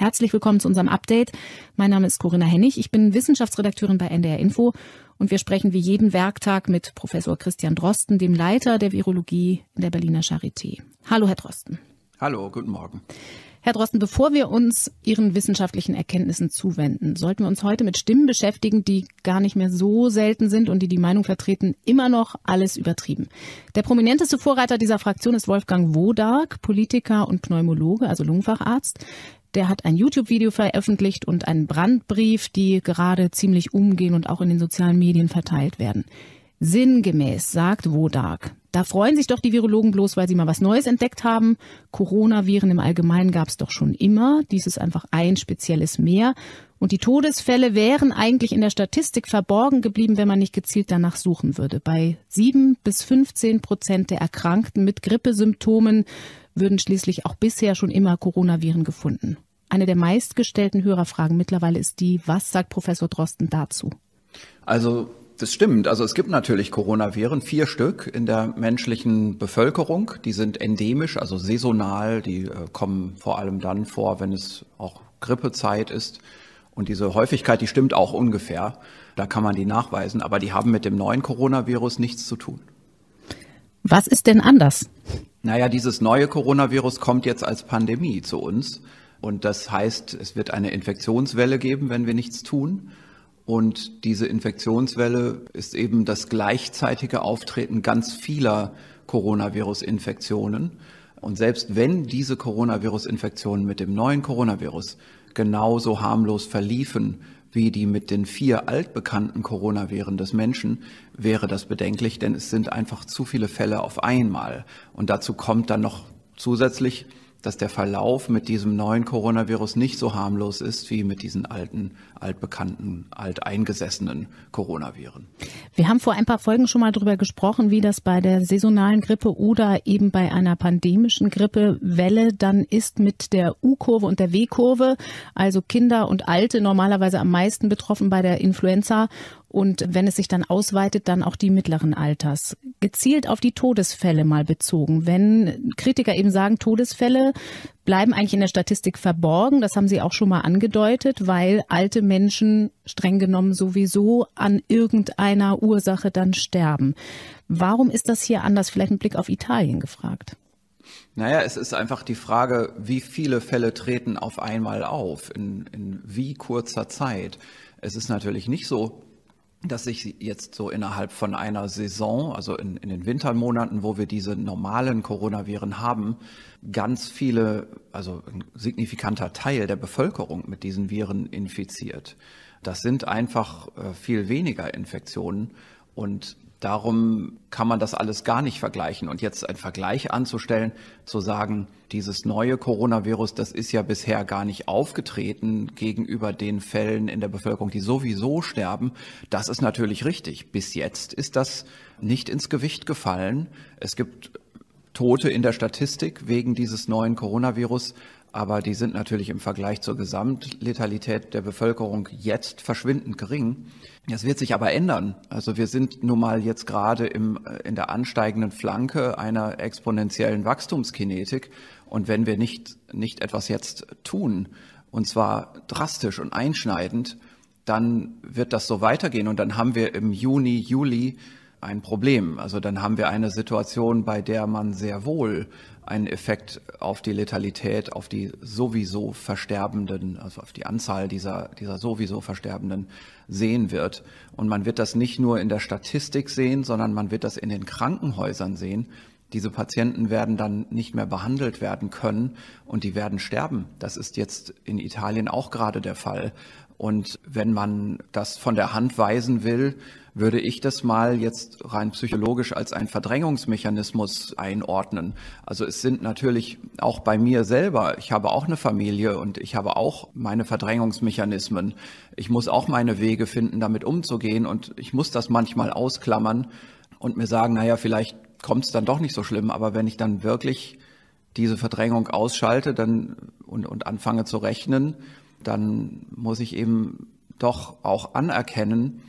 Herzlich willkommen zu unserem Update. Mein Name ist Corinna Hennig. Ich bin Wissenschaftsredakteurin bei NDR Info und wir sprechen wie jeden Werktag mit Professor Christian Drosten, dem Leiter der Virologie in der Berliner Charité. Hallo, Herr Drosten. Hallo, guten Morgen. Herr Drosten, bevor wir uns Ihren wissenschaftlichen Erkenntnissen zuwenden, sollten wir uns heute mit Stimmen beschäftigen, die gar nicht mehr so selten sind und die die Meinung vertreten, immer noch alles übertrieben. Der prominenteste Vorreiter dieser Fraktion ist Wolfgang Wodark, Politiker und Pneumologe, also Lungenfacharzt. Der hat ein YouTube-Video veröffentlicht und einen Brandbrief, die gerade ziemlich umgehen und auch in den sozialen Medien verteilt werden. Sinngemäß sagt Wodark. Da freuen sich doch die Virologen bloß, weil sie mal was Neues entdeckt haben. Coronaviren im Allgemeinen gab es doch schon immer. Dies ist einfach ein spezielles mehr. Und die Todesfälle wären eigentlich in der Statistik verborgen geblieben, wenn man nicht gezielt danach suchen würde. Bei sieben bis 15 Prozent der Erkrankten mit Grippesymptomen würden schließlich auch bisher schon immer Coronaviren gefunden. Eine der meistgestellten Hörerfragen mittlerweile ist die, was sagt Professor Drosten dazu? Also das stimmt. Also es gibt natürlich Coronaviren, vier Stück in der menschlichen Bevölkerung. Die sind endemisch, also saisonal. Die äh, kommen vor allem dann vor, wenn es auch Grippezeit ist. Und diese Häufigkeit, die stimmt auch ungefähr. Da kann man die nachweisen. Aber die haben mit dem neuen Coronavirus nichts zu tun. Was ist denn anders? Naja, dieses neue Coronavirus kommt jetzt als Pandemie zu uns. Und das heißt, es wird eine Infektionswelle geben, wenn wir nichts tun. Und diese Infektionswelle ist eben das gleichzeitige Auftreten ganz vieler Coronavirus-Infektionen. Und selbst wenn diese Coronavirus-Infektionen mit dem neuen Coronavirus genauso harmlos verliefen wie die mit den vier altbekannten Coronaviren des Menschen, wäre das bedenklich, denn es sind einfach zu viele Fälle auf einmal. Und dazu kommt dann noch zusätzlich dass der Verlauf mit diesem neuen Coronavirus nicht so harmlos ist wie mit diesen alten, altbekannten, alteingesessenen Coronaviren. Wir haben vor ein paar Folgen schon mal darüber gesprochen, wie das bei der saisonalen Grippe oder eben bei einer pandemischen Grippewelle dann ist mit der U-Kurve und der W-Kurve. Also Kinder und Alte normalerweise am meisten betroffen bei der Influenza und wenn es sich dann ausweitet, dann auch die mittleren Alters. Gezielt auf die Todesfälle mal bezogen. Wenn Kritiker eben sagen, Todesfälle bleiben eigentlich in der Statistik verborgen, das haben Sie auch schon mal angedeutet, weil alte Menschen streng genommen sowieso an irgendeiner Ursache dann sterben. Warum ist das hier anders? Vielleicht mit Blick auf Italien gefragt. Naja, es ist einfach die Frage, wie viele Fälle treten auf einmal auf, in, in wie kurzer Zeit. Es ist natürlich nicht so, dass sich jetzt so innerhalb von einer Saison, also in, in den Wintermonaten, wo wir diese normalen Coronaviren haben, ganz viele, also ein signifikanter Teil der Bevölkerung mit diesen Viren infiziert. Das sind einfach äh, viel weniger Infektionen und darum kann man das alles gar nicht vergleichen. Und jetzt einen Vergleich anzustellen, zu sagen, dieses neue Coronavirus, das ist ja bisher gar nicht aufgetreten gegenüber den Fällen in der Bevölkerung, die sowieso sterben, das ist natürlich richtig. Bis jetzt ist das nicht ins Gewicht gefallen. Es gibt Tote in der Statistik wegen dieses neuen Coronavirus, aber die sind natürlich im Vergleich zur Gesamtletalität der Bevölkerung jetzt verschwindend gering. Das wird sich aber ändern. Also wir sind nun mal jetzt gerade im, äh, in der ansteigenden Flanke einer exponentiellen Wachstumskinetik. Und wenn wir nicht, nicht etwas jetzt tun, und zwar drastisch und einschneidend, dann wird das so weitergehen. Und dann haben wir im Juni, Juli ein Problem. Also dann haben wir eine Situation, bei der man sehr wohl einen Effekt auf die Letalität, auf die sowieso Versterbenden, also auf die Anzahl dieser, dieser sowieso Versterbenden sehen wird. Und man wird das nicht nur in der Statistik sehen, sondern man wird das in den Krankenhäusern sehen. Diese Patienten werden dann nicht mehr behandelt werden können und die werden sterben. Das ist jetzt in Italien auch gerade der Fall, und wenn man das von der Hand weisen will, würde ich das mal jetzt rein psychologisch als einen Verdrängungsmechanismus einordnen. Also es sind natürlich auch bei mir selber, ich habe auch eine Familie und ich habe auch meine Verdrängungsmechanismen. Ich muss auch meine Wege finden, damit umzugehen und ich muss das manchmal ausklammern und mir sagen, naja, vielleicht kommt es dann doch nicht so schlimm, aber wenn ich dann wirklich diese Verdrängung ausschalte dann, und, und anfange zu rechnen, dann muss ich eben doch auch anerkennen,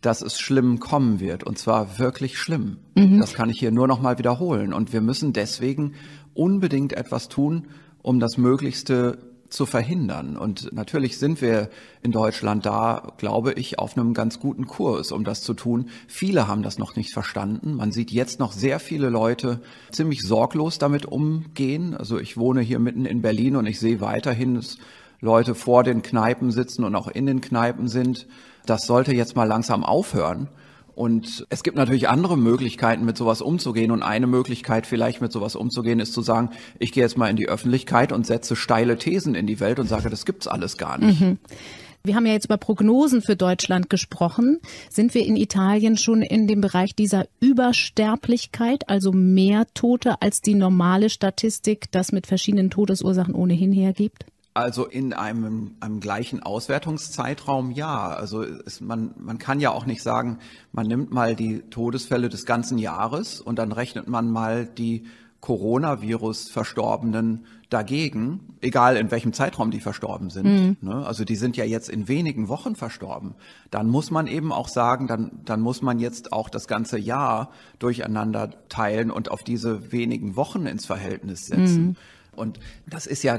dass es schlimm kommen wird und zwar wirklich schlimm. Mhm. Das kann ich hier nur noch mal wiederholen und wir müssen deswegen unbedingt etwas tun, um das möglichste zu verhindern. Und natürlich sind wir in Deutschland da, glaube ich, auf einem ganz guten Kurs, um das zu tun. Viele haben das noch nicht verstanden. Man sieht jetzt noch sehr viele Leute ziemlich sorglos damit umgehen. Also ich wohne hier mitten in Berlin und ich sehe weiterhin, es Leute vor den Kneipen sitzen und auch in den Kneipen sind. Das sollte jetzt mal langsam aufhören. Und es gibt natürlich andere Möglichkeiten, mit sowas umzugehen. Und eine Möglichkeit, vielleicht mit sowas umzugehen, ist zu sagen, ich gehe jetzt mal in die Öffentlichkeit und setze steile Thesen in die Welt und sage, das gibt's alles gar nicht. Mhm. Wir haben ja jetzt über Prognosen für Deutschland gesprochen. Sind wir in Italien schon in dem Bereich dieser Übersterblichkeit, also mehr Tote als die normale Statistik, das mit verschiedenen Todesursachen ohnehin hergibt? Also in einem, einem gleichen Auswertungszeitraum ja. Also es, man, man kann ja auch nicht sagen, man nimmt mal die Todesfälle des ganzen Jahres und dann rechnet man mal die Coronavirus-Verstorbenen dagegen, egal in welchem Zeitraum die verstorben sind. Mhm. Ne? Also die sind ja jetzt in wenigen Wochen verstorben. Dann muss man eben auch sagen, dann, dann muss man jetzt auch das ganze Jahr durcheinander teilen und auf diese wenigen Wochen ins Verhältnis setzen. Mhm. Und das ist ja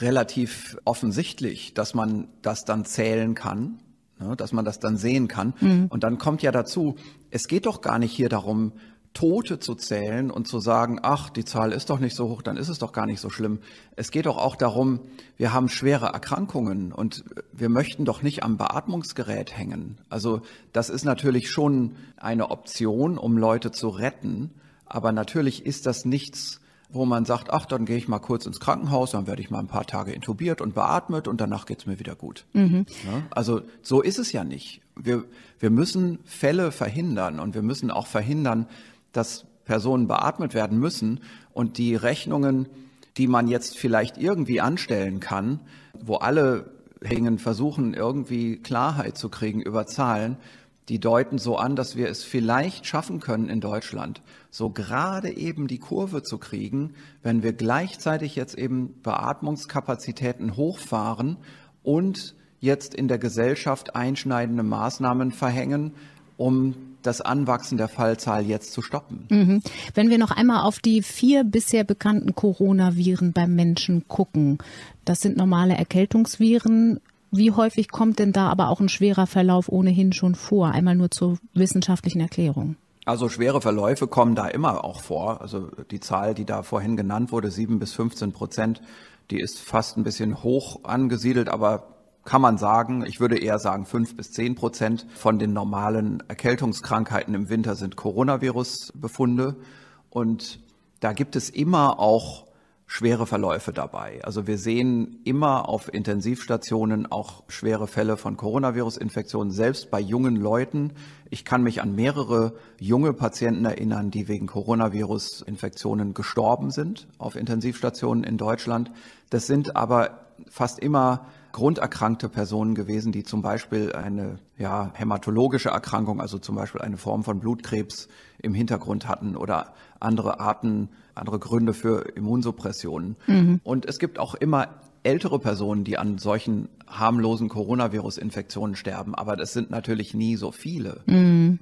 relativ offensichtlich, dass man das dann zählen kann, ne, dass man das dann sehen kann. Mhm. Und dann kommt ja dazu, es geht doch gar nicht hier darum, Tote zu zählen und zu sagen, ach, die Zahl ist doch nicht so hoch, dann ist es doch gar nicht so schlimm. Es geht doch auch darum, wir haben schwere Erkrankungen und wir möchten doch nicht am Beatmungsgerät hängen. Also das ist natürlich schon eine Option, um Leute zu retten, aber natürlich ist das nichts, wo man sagt, ach, dann gehe ich mal kurz ins Krankenhaus, dann werde ich mal ein paar Tage intubiert und beatmet und danach geht's mir wieder gut. Mhm. Ja, also so ist es ja nicht. Wir, wir müssen Fälle verhindern und wir müssen auch verhindern, dass Personen beatmet werden müssen und die Rechnungen, die man jetzt vielleicht irgendwie anstellen kann, wo alle hängen, versuchen irgendwie Klarheit zu kriegen über Zahlen, die deuten so an, dass wir es vielleicht schaffen können in Deutschland, so gerade eben die Kurve zu kriegen, wenn wir gleichzeitig jetzt eben Beatmungskapazitäten hochfahren und jetzt in der Gesellschaft einschneidende Maßnahmen verhängen, um das Anwachsen der Fallzahl jetzt zu stoppen. Mhm. Wenn wir noch einmal auf die vier bisher bekannten Coronaviren beim Menschen gucken, das sind normale Erkältungsviren, wie häufig kommt denn da aber auch ein schwerer Verlauf ohnehin schon vor? Einmal nur zur wissenschaftlichen Erklärung. Also schwere Verläufe kommen da immer auch vor. Also die Zahl, die da vorhin genannt wurde, sieben bis 15 Prozent, die ist fast ein bisschen hoch angesiedelt, aber kann man sagen, ich würde eher sagen, fünf bis zehn Prozent von den normalen Erkältungskrankheiten im Winter sind Coronavirus-Befunde. Und da gibt es immer auch schwere Verläufe dabei. Also wir sehen immer auf Intensivstationen auch schwere Fälle von Coronavirus-Infektionen, selbst bei jungen Leuten. Ich kann mich an mehrere junge Patienten erinnern, die wegen Coronavirus-Infektionen gestorben sind auf Intensivstationen in Deutschland. Das sind aber fast immer grunderkrankte Personen gewesen, die zum Beispiel eine ja, hämatologische Erkrankung, also zum Beispiel eine Form von Blutkrebs im Hintergrund hatten oder andere Arten, andere Gründe für Immunsuppressionen. Mhm. Und es gibt auch immer ältere Personen, die an solchen harmlosen Coronavirus-Infektionen sterben, aber das sind natürlich nie so viele. Mhm.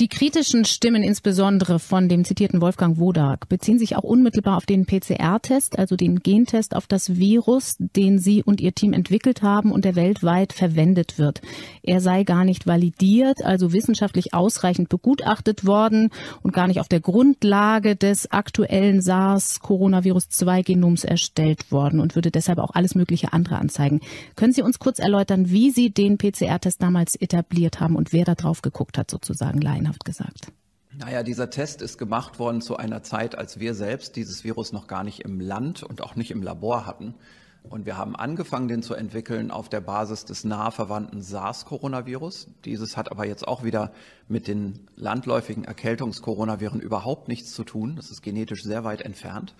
Die kritischen Stimmen insbesondere von dem zitierten Wolfgang Wodak beziehen sich auch unmittelbar auf den PCR-Test, also den Gentest auf das Virus, den Sie und Ihr Team entwickelt haben und der weltweit verwendet wird. Er sei gar nicht validiert, also wissenschaftlich ausreichend begutachtet worden und gar nicht auf der Grundlage des aktuellen SARS-Coronavirus-2-Genoms erstellt worden und würde deshalb auch alles mögliche andere anzeigen. Können Sie uns kurz erläutern, wie Sie den PCR-Test damals etabliert haben und wer da drauf geguckt hat sozusagen, Leine? laienhaft gesagt? Naja, dieser Test ist gemacht worden zu einer Zeit, als wir selbst dieses Virus noch gar nicht im Land und auch nicht im Labor hatten. Und wir haben angefangen, den zu entwickeln auf der Basis des nahe verwandten SARS-Coronavirus. Dieses hat aber jetzt auch wieder mit den landläufigen Erkältungskoronaviren überhaupt nichts zu tun. Das ist genetisch sehr weit entfernt.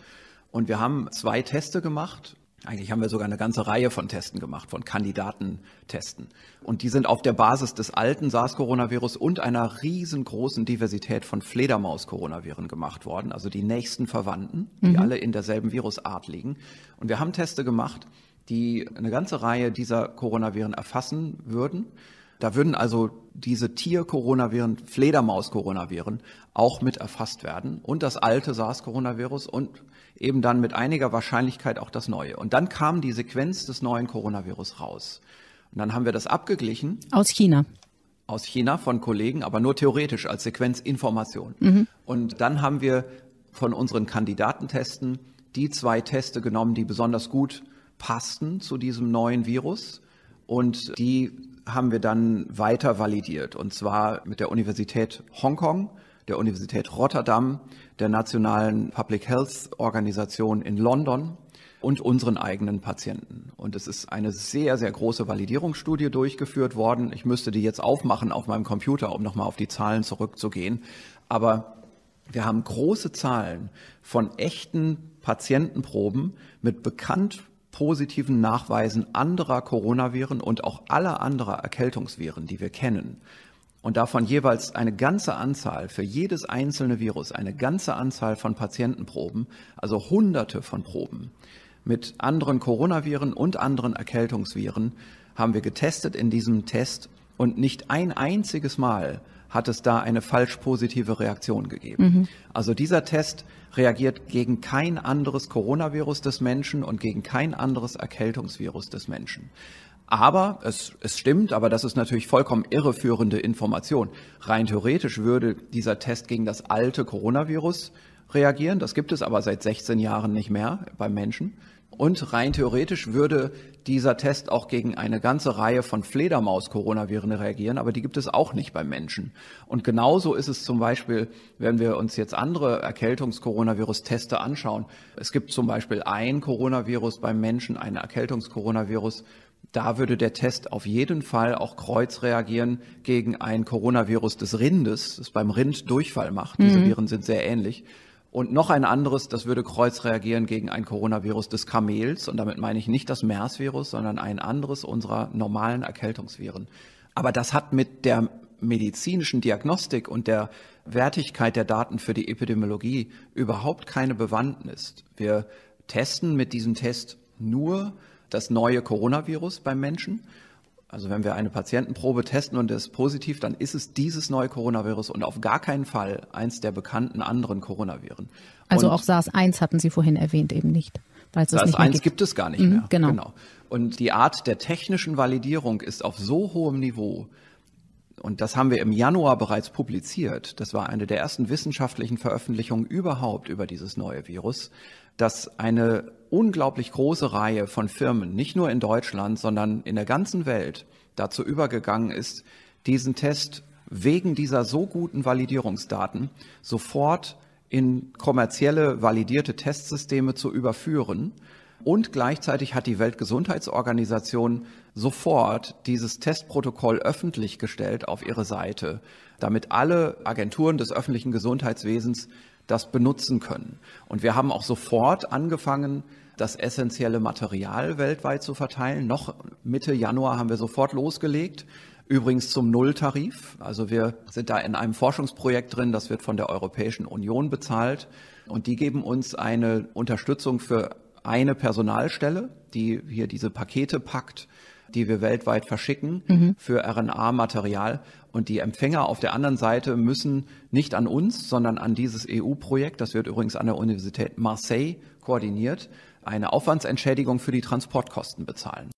Und wir haben zwei Teste gemacht, eigentlich haben wir sogar eine ganze Reihe von Testen gemacht, von Kandidatentesten. Und die sind auf der Basis des alten SARS-Coronavirus und einer riesengroßen Diversität von Fledermaus-Coronaviren gemacht worden, also die nächsten Verwandten, die mhm. alle in derselben Virusart liegen. Und wir haben Teste gemacht, die eine ganze Reihe dieser Coronaviren erfassen würden da würden also diese Tier-Coronaviren, Fledermaus-Coronaviren auch mit erfasst werden und das alte SARS-Coronavirus und eben dann mit einiger Wahrscheinlichkeit auch das neue. Und dann kam die Sequenz des neuen Coronavirus raus. Und dann haben wir das abgeglichen. Aus China. Aus China von Kollegen, aber nur theoretisch als Sequenzinformation. Mhm. Und dann haben wir von unseren Kandidatentesten die zwei Teste genommen, die besonders gut passten zu diesem neuen Virus und die haben wir dann weiter validiert. Und zwar mit der Universität Hongkong, der Universität Rotterdam, der Nationalen Public Health Organisation in London und unseren eigenen Patienten. Und es ist eine sehr, sehr große Validierungsstudie durchgeführt worden. Ich müsste die jetzt aufmachen auf meinem Computer, um nochmal auf die Zahlen zurückzugehen. Aber wir haben große Zahlen von echten Patientenproben mit bekannt positiven Nachweisen anderer Coronaviren und auch aller anderer Erkältungsviren, die wir kennen, und davon jeweils eine ganze Anzahl für jedes einzelne Virus, eine ganze Anzahl von Patientenproben, also Hunderte von Proben mit anderen Coronaviren und anderen Erkältungsviren haben wir getestet in diesem Test und nicht ein einziges Mal hat es da eine falsch positive Reaktion gegeben. Mhm. Also dieser Test reagiert gegen kein anderes Coronavirus des Menschen und gegen kein anderes Erkältungsvirus des Menschen. Aber es, es stimmt, aber das ist natürlich vollkommen irreführende Information. Rein theoretisch würde dieser Test gegen das alte Coronavirus reagieren. Das gibt es aber seit 16 Jahren nicht mehr beim Menschen. Und rein theoretisch würde dieser Test auch gegen eine ganze Reihe von Fledermaus-Coronaviren reagieren, aber die gibt es auch nicht beim Menschen. Und genauso ist es zum Beispiel, wenn wir uns jetzt andere Erkältungs-Coronavirus-Teste anschauen. Es gibt zum Beispiel ein Coronavirus beim Menschen, ein Erkältungs-Coronavirus, da würde der Test auf jeden Fall auch kreuz reagieren gegen ein Coronavirus des Rindes, das beim Rind Durchfall macht. Diese mhm. Viren sind sehr ähnlich. Und noch ein anderes, das würde kreuz reagieren gegen ein Coronavirus des Kamels. Und damit meine ich nicht das MERS-Virus, sondern ein anderes unserer normalen Erkältungsviren. Aber das hat mit der medizinischen Diagnostik und der Wertigkeit der Daten für die Epidemiologie überhaupt keine Bewandtnis. Wir testen mit diesem Test nur das neue Coronavirus beim Menschen also wenn wir eine Patientenprobe testen und es positiv, dann ist es dieses neue Coronavirus und auf gar keinen Fall eins der bekannten anderen Coronaviren. Also und auch SARS-1 hatten Sie vorhin erwähnt, eben nicht. SARS-1 gibt. gibt es gar nicht mhm, mehr. Genau. genau. Und die Art der technischen Validierung ist auf so hohem Niveau, und das haben wir im Januar bereits publiziert, das war eine der ersten wissenschaftlichen Veröffentlichungen überhaupt über dieses neue Virus, dass eine unglaublich große Reihe von Firmen, nicht nur in Deutschland, sondern in der ganzen Welt, dazu übergegangen ist, diesen Test wegen dieser so guten Validierungsdaten sofort in kommerzielle validierte Testsysteme zu überführen. Und gleichzeitig hat die Weltgesundheitsorganisation sofort dieses Testprotokoll öffentlich gestellt auf ihre Seite, damit alle Agenturen des öffentlichen Gesundheitswesens das benutzen können. Und wir haben auch sofort angefangen, das essentielle Material weltweit zu verteilen. Noch Mitte Januar haben wir sofort losgelegt. Übrigens zum Nulltarif. Also wir sind da in einem Forschungsprojekt drin, das wird von der Europäischen Union bezahlt. Und die geben uns eine Unterstützung für eine Personalstelle, die hier diese Pakete packt die wir weltweit verschicken mhm. für RNA-Material. Und die Empfänger auf der anderen Seite müssen nicht an uns, sondern an dieses EU-Projekt, das wird übrigens an der Universität Marseille koordiniert, eine Aufwandsentschädigung für die Transportkosten bezahlen.